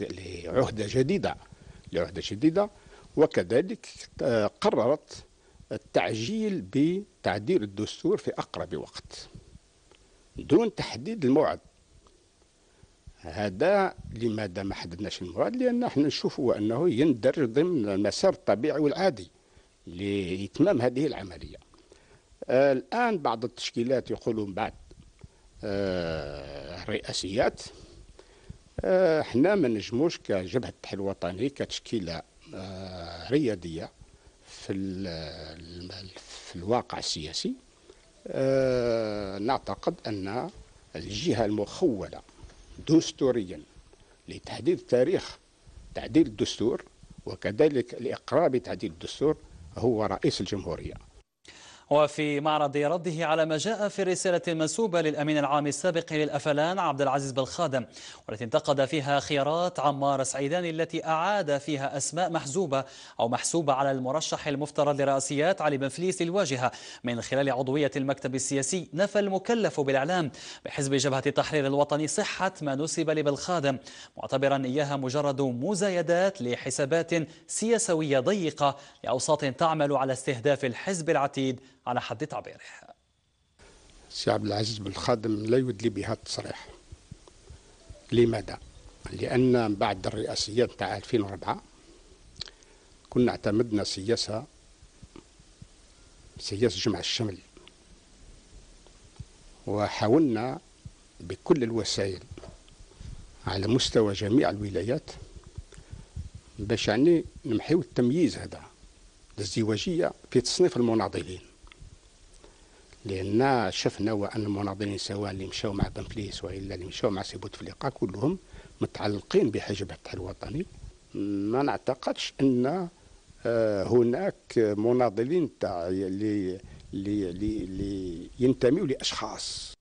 لعهدة جديدة لعهدة جديدة وكذلك آه، قررت التعجيل بتعديل الدستور في أقرب وقت دون تحديد الموعد هذا لماذا ما حددناش الموعد لأن احنا نشوفوا أنه يندرج ضمن المسار الطبيعي والعادي لإتمام هذه العملية آه، الآن بعض التشكيلات يقولون بعد الرئاسيات آه، آه، حنا ما نجموش كجبهه التحرير الوطني كتشكيله آه، رياديه في في الواقع السياسي آه، نعتقد ان الجهه المخوله دستوريا لتحديد تاريخ تعديل الدستور وكذلك الاقرار بتعديل الدستور هو رئيس الجمهوريه وفي معرض رده على ما جاء في الرسالة المنسوبة للأمين العام السابق للأفلان عبد العزيز بالخادم والتي انتقد فيها خيارات عمار سعيدان التي أعاد فيها أسماء محزوبة أو محسوبة على المرشح المفترض لرئاسيات علي بن فليس للواجهة من خلال عضوية المكتب السياسي نفى المكلف بالإعلام بحزب جبهة التحرير الوطني صحة ما نسب لبالخادم معتبرا إياها مجرد مزايدات لحسابات سياسوية ضيقة لأوساط تعمل على استهداف الحزب العتيد على حديتها امبارح سي عبد العزيز بن خادم لا يدلي بهذا التصريح لماذا؟ لأن بعد الرئاسيات تاع 2004 كنا اعتمدنا سياسة سياسة جمع الشمل وحاولنا بكل الوسائل على مستوى جميع الولايات باش يعني نمحيو التمييز هذا الازدواجية في تصنيف المناضلين لان شفنا وان المناضلين سواء اللي مشاو مع بنفليس والا اللي مشاو مع سي بوتفليقه كلهم متعلقين بحجب التحالف الوطني ما نعتقدش ان آه، هناك مناضلين تاع اللي ينتميوا لاشخاص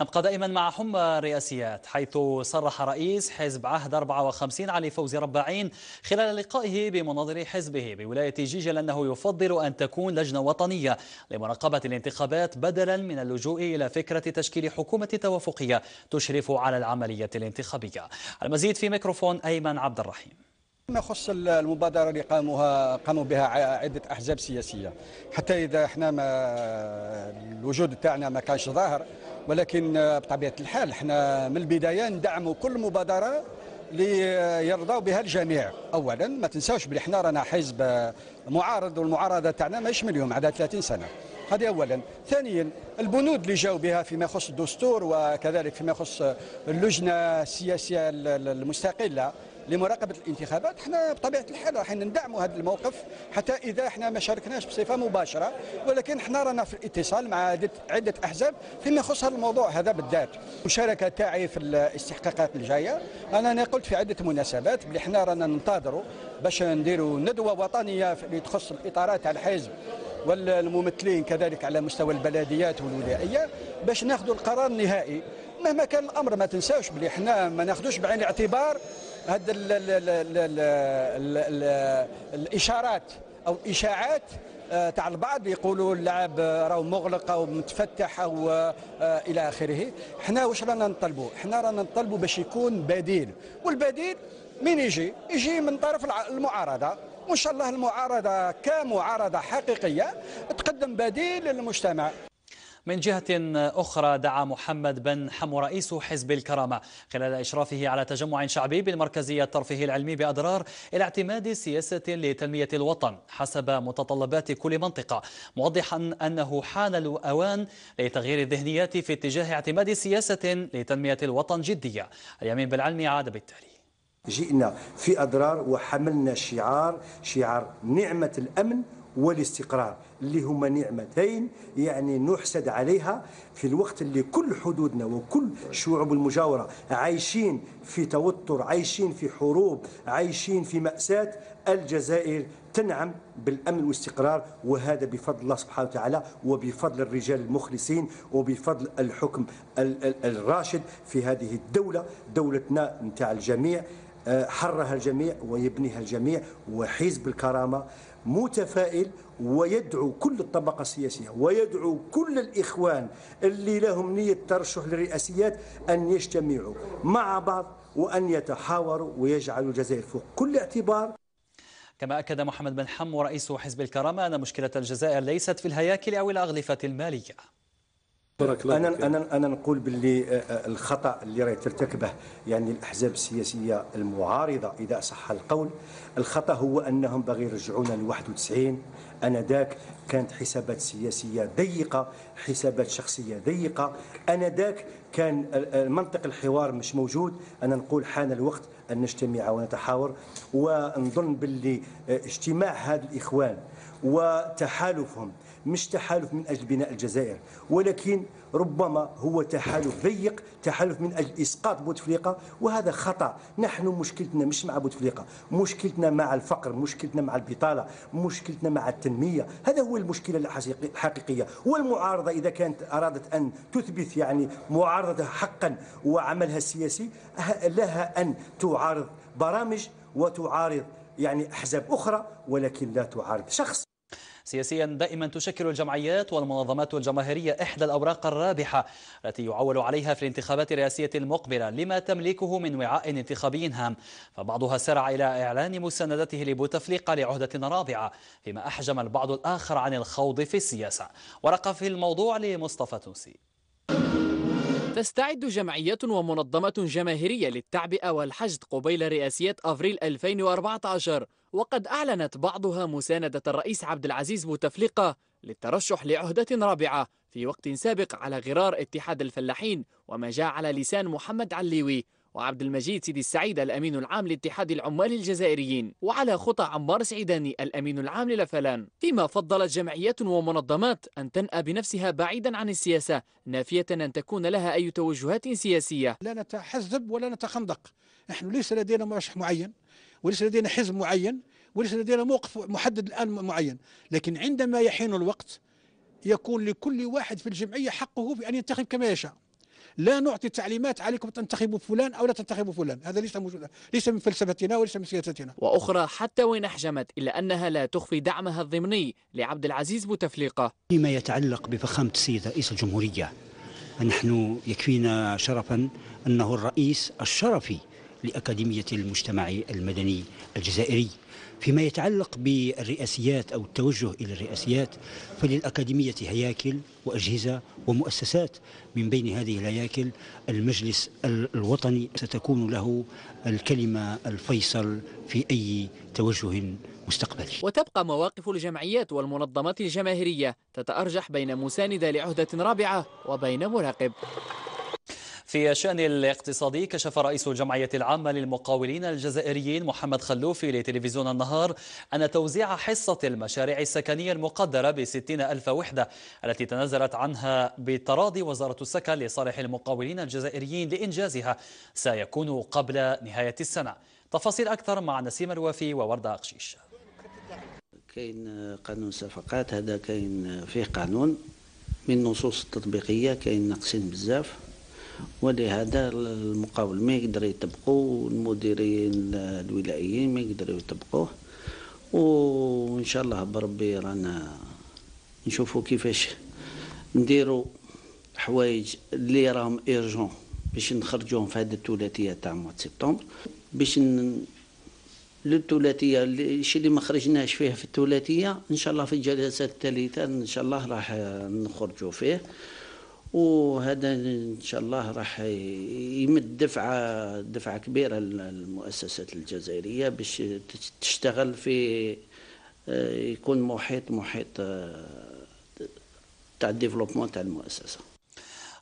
نبقى دائما مع حمى الرئاسيات حيث صرح رئيس حزب عهد 54 علي فوزي رباعين خلال لقائه بمناظر حزبه بولاية جيجل أنه يفضل أن تكون لجنة وطنية لمراقبة الانتخابات بدلا من اللجوء إلى فكرة تشكيل حكومة توافقية تشرف على العملية الانتخابية المزيد في ميكروفون أيمن عبد الرحيم ما يخص المبادره اللي قاموها قاموا بها عده احزاب سياسيه حتى اذا احنا ما الوجود تاعنا ما كانش ظاهر ولكن بطبيعه الحال احنا من البدايه ندعموا كل مبادره ليرضاو بها الجميع اولا ما تنساوش بلي احنا رانا حزب معارض والمعارضه تاعنا ما اليوم عندها 30 سنه هذه أولا ثانيا البنود اللي جاوا بها فيما يخص الدستور وكذلك فيما يخص اللجنة السياسية المستقلة لمراقبه الانتخابات احنا بطبيعه الحال راح ندعموا هذا الموقف حتى اذا احنا ما شاركناش بصفه مباشره ولكن احنا رانا في الاتصال مع عده احزاب فيما يخص هذا الموضوع هذا بالذات المشاركه تاعي في الاستحقاقات الجايه انا, أنا قلت في عده مناسبات بلي احنا رانا ننتظروا باش نديروا ندوه وطنيه اللي تخص الاطارات تاع الحزب والممثلين كذلك على مستوى البلديات والولائيه باش ناخذوا القرار النهائي مهما كان الامر ما تنساوش بلي حنا ما ناخذوش بعين الاعتبار هذا الاشارات او الاشاعات آه، تاع البعض يقولوا اللاعب راهو مغلق او متفتح او آه، آه، الى اخره حنا واش رانا نطلبوا حنا رانا نطلبوا باش يكون بديل والبديل من يجي يجي من طرف المعارضه وان شاء الله المعارضه كمعارضه حقيقيه تقدم بديل للمجتمع من جهة أخرى دعا محمد بن حمو رئيس حزب الكرامة خلال إشرافه على تجمع شعبي بالمركزية الترفيه العلمي بأضرار إلى اعتماد سياسة لتنمية الوطن حسب متطلبات كل منطقة موضحا أنه حان الأوان لتغيير الذهنيات في اتجاه اعتماد سياسة لتنمية الوطن جدية اليمين بالعلم عاد بالتالي جئنا في أضرار وحملنا شعار شعار نعمة الأمن والاستقرار اللي هما نعمتين يعني نحسد عليها في الوقت اللي كل حدودنا وكل شعوب المجاورة عايشين في توتر عايشين في حروب عايشين في مأساة الجزائر تنعم بالأمن والاستقرار وهذا بفضل الله سبحانه وتعالى وبفضل الرجال المخلصين وبفضل الحكم الراشد في هذه الدولة دولتنا نتاع الجميع حرها الجميع ويبنيها الجميع وحزب الكرامة متفائل ويدعو كل الطبقة السياسية ويدعو كل الإخوان اللي لهم نية ترشح للرئاسيات أن يجتمعوا مع بعض وأن يتحاوروا ويجعلوا الجزائر فوق كل اعتبار كما أكد محمد بن حمو رئيس حزب الكرامة أن مشكلة الجزائر ليست في الهياكل أو الأغلفة المالية انا انا انا نقول باللي آه، آه، الخطا اللي راهي ترتكبه يعني الاحزاب السياسيه المعارضه اذا صح القول الخطا هو انهم باغي يرجعونا ل 91 انذاك كانت حسابات سياسيه ضيقه حسابات شخصيه ضيقه انذاك كان منطق الحوار مش موجود انا نقول حان الوقت ان نجتمع ونتحاور ونظن باللي آه، اجتماع هذا الاخوان وتحالفهم مش تحالف من أجل بناء الجزائر ولكن ربما هو تحالف ضيق تحالف من أجل إسقاط بوتفليقة وهذا خطأ نحن مشكلتنا مش مع بوتفليقة مشكلتنا مع الفقر مشكلتنا مع البطالة مشكلتنا مع التنمية هذا هو المشكلة الحقيقية والمعارضة إذا كانت أرادت أن تثبت يعني معارضتها حقا وعملها السياسي أه- لها أن تعارض برامج وتعارض يعني أحزاب أخرى ولكن لا تعارض شخص سياسيا دائما تشكل الجمعيات والمنظمات الجماهيرية إحدى الأوراق الرابحة التي يعول عليها في الانتخابات الرئاسية المقبلة لما تملكه من وعاء انتخابي هام فبعضها سرع إلى إعلان مساندته لبوتفليقة لعهدة رابعة فيما أحجم البعض الآخر عن الخوض في السياسة ورقة في الموضوع لمصطفى تونسي تستعد جمعيات ومنظمة جماهيرية للتعبئة والحشد قبيل رئاسية أفريل 2014 وقد أعلنت بعضها مساندة الرئيس عبد العزيز بوتفليقة للترشح لعهدة رابعة في وقت سابق على غرار اتحاد الفلاحين وما جاء على لسان محمد عليوي وعبد المجيد سيدي السعيد الأمين العام لاتحاد العمال الجزائريين وعلى خطى عمار سعيداني الأمين العام للفلان فيما فضلت جمعيات ومنظمات أن تنأى بنفسها بعيدا عن السياسة نافية أن تكون لها أي توجهات سياسية لا نتحزب ولا نتخندق نحن ليس لدينا مرشح معين وليس لدينا حزب معين وليس لدينا موقف محدد الآن معين لكن عندما يحين الوقت يكون لكل واحد في الجمعية حقه في ان ينتخب كما يشاء لا نعطي تعليمات عليكم تنتخبوا فلان او لا تنتخبوا فلان، هذا ليس موجود ليس من فلسفتنا وليس من سياستنا. واخرى حتى وان احجمت الا انها لا تخفي دعمها الضمني لعبد العزيز بوتفليقه. فيما يتعلق بفخامه السيد رئيس الجمهوريه نحن يكفينا شرفا انه الرئيس الشرفي لأكاديمية المجتمع المدني الجزائري فيما يتعلق بالرئاسيات أو التوجه إلى الرئاسيات فللأكاديمية هياكل وأجهزة ومؤسسات من بين هذه الهياكل المجلس الوطني ستكون له الكلمة الفيصل في أي توجه مستقبلي وتبقى مواقف الجمعيات والمنظمات الجماهيرية تتأرجح بين مساندة لعهدة رابعة وبين مراقب في الشأن الاقتصادي كشف رئيس الجمعية العامة للمقاولين الجزائريين محمد خلوفي لتلفزيون النهار أن توزيع حصة المشاريع السكنية المقدرة ب 60 ألف وحدة التي تنازلت عنها بتراضي وزارة السكن لصالح المقاولين الجزائريين لإنجازها سيكون قبل نهاية السنة تفاصيل أكثر مع نسيم الوافي ووردة أقشيش كاين قانون صفقات هذا كاين فيه قانون من نصوص التطبيقية كاين ناقصين بزاف ولهذا المقاول ما يقدر يطبقوا المديرين الولائيين ما يقدروا يطبقوه وان شاء الله بربي رانا نشوفوا كيفاش نديروا حوايج اللي راهم ايرجون باش نخرجوهم في هذه الثلاثيه تاع موا سبتمبر باش للثلاثيه الشيء اللي ما خرجناش فيه في الثلاثيه ان شاء الله في الجلسه الثالثه ان شاء الله راح نخرجوا فيه وهذا ان شاء الله راح يمد دفعه دفعه كبيره للمؤسسات الجزائريه باش تشتغل في آه، يكون محيط محيط آه، تاع الديفلوبمون تاع المؤسسه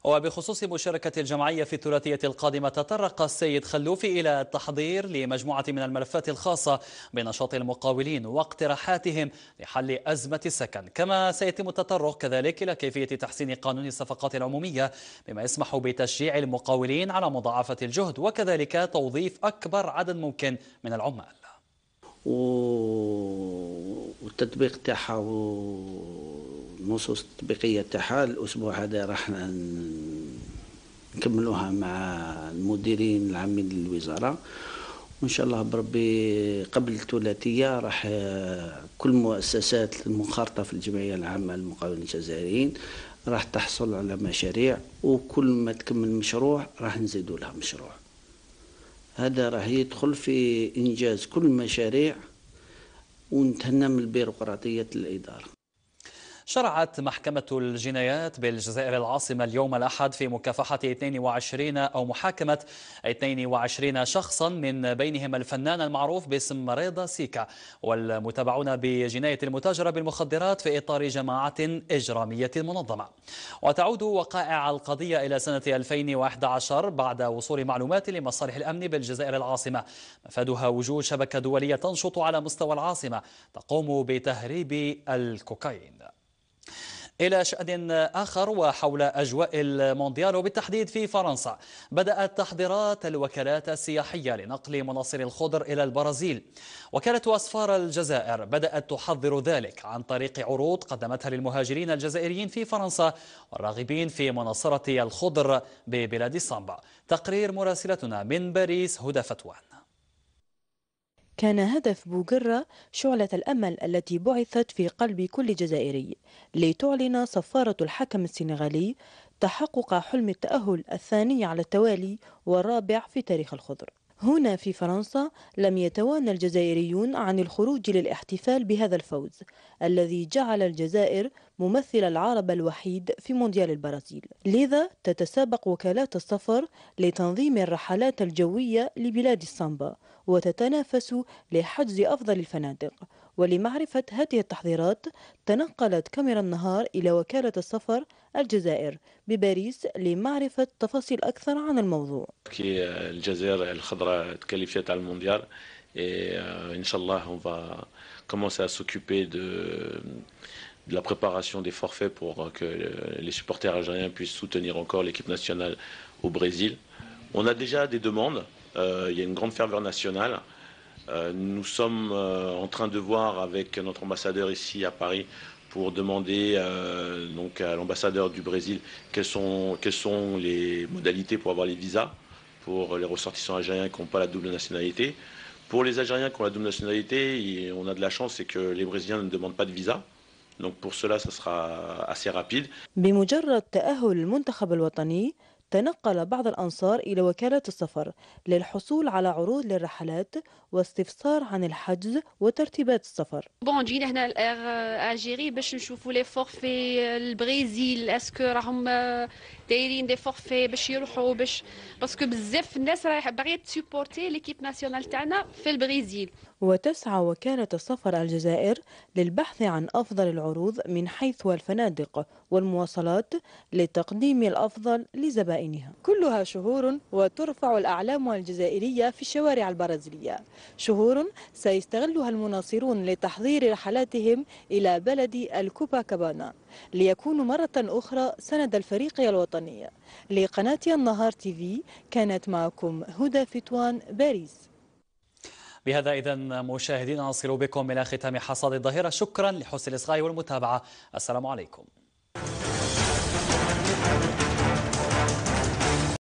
وبخصوص مشاركة الجمعية في الثلاثية القادمة تطرق السيد خلوفي إلى التحضير لمجموعة من الملفات الخاصة بنشاط المقاولين واقتراحاتهم لحل أزمة السكن كما سيتم التطرق كذلك إلى كيفية تحسين قانون الصفقات العمومية بما يسمح بتشجيع المقاولين على مضاعفة الجهد وكذلك توظيف أكبر عدد ممكن من العمال والتطبيق تاعها نصوص تطبيقية تاعها الأسبوع هذا راح نكملوها مع المديرين العامين للوزارة وإن شاء الله بربي قبل الثلاثية راح كل المؤسسات المنخرطة في الجمعية العامة للمقاولين الجزائريين راح تحصل على مشاريع وكل ما تكمل مشروع راح نزيدوا لها مشروع هذا راح يدخل في إنجاز كل المشاريع ونتهنى من البيروقراطية الإدارة شرعت محكمة الجنايات بالجزائر العاصمة اليوم الأحد في مكافحة 22 أو محاكمة 22 شخصا من بينهم الفنان المعروف باسم مريضة سيكا والمتابعون بجناية المتاجرة بالمخدرات في إطار جماعة إجرامية منظمة وتعود وقائع القضية إلى سنة 2011 بعد وصول معلومات لمصالح الأمن بالجزائر العاصمة مفادها وجود شبكة دولية تنشط على مستوى العاصمة تقوم بتهريب الكوكايين إلى شأن آخر وحول أجواء المونديال وبالتحديد في فرنسا بدأت تحضيرات الوكالات السياحية لنقل مناصر الخضر إلى البرازيل وكالة أسفار الجزائر بدأت تحضر ذلك عن طريق عروض قدمتها للمهاجرين الجزائريين في فرنسا والراغبين في مناصرة الخضر ببلاد الصامبا تقرير مراسلتنا من باريس هدى فتوان كان هدف بوغرة شعلة الأمل التي بعثت في قلب كل جزائري لتعلن صفارة الحكم السنغالي تحقق حلم التأهل الثاني على التوالي والرابع في تاريخ الخضر هنا في فرنسا لم يتوانى الجزائريون عن الخروج للاحتفال بهذا الفوز الذي جعل الجزائر ممثل العرب الوحيد في مونديال البرازيل لذا تتسابق وكالات السفر لتنظيم الرحلات الجوية لبلاد السامبا وتتنافس لحجز أفضل الفنادق ولمعرفة هذه التحضيرات تنقلت كاميرا النهار إلى وكالة السفر الجزائر بباريس لمعرفة تفاصيل أكثر عن الموضوع كي الجزائر الخضراء تكلفت على المونديال et euh, Inch'Allah, on va commencer à s'occuper de, de, la préparation des forfaits pour que les supporters algériens puissent soutenir encore l'équipe nationale au Brésil. On a déjà des demandes, euh, il y a une grande ferveur nationale. Euh, nous sommes euh, en train de voir avec notre ambassadeur ici à Paris pour demander euh, donc à l'ambassadeur du Brésil quelles sont, quelles sont les modalités pour avoir les visas pour les ressortissants algériens qui n'ont pas la double nationalité. Pour les Algériens qui ont la double nationalité, on a de la chance, c'est que les Brésiliens ne demandent pas de visa. Donc pour cela, ça sera assez rapide. تنقل بعض الأنصار إلى وكالة السفر للحصول على عروض للرحلات واستفسار عن الحجز وترتيبات السفر بون جينا هنا الجيري باش نشوفوا لي فورفي البرازيل اسكو راهم دايرين دي فورفي باش يروحوا باش باسكو بزاف الناس رايح باغيه تسيبورتي ليكيب ناسيونال تاعنا في البرازيل وتسعى وكالة السفر الجزائر للبحث عن أفضل العروض من حيث الفنادق والمواصلات لتقديم الأفضل لزبائنها كلها شهور وترفع الأعلام الجزائرية في الشوارع البرازيلية شهور سيستغلها المناصرون لتحضير رحلاتهم إلى بلد الكوباكابانا ليكونوا مرة أخرى سند الفريق الوطني لقناة النهار تيفي كانت معكم هدى فتوان باريس بهذا إذا مشاهدينا نصل بكم إلى ختام حصاد الظهيرة شكرا لحسن الإصغاء والمتابعة السلام عليكم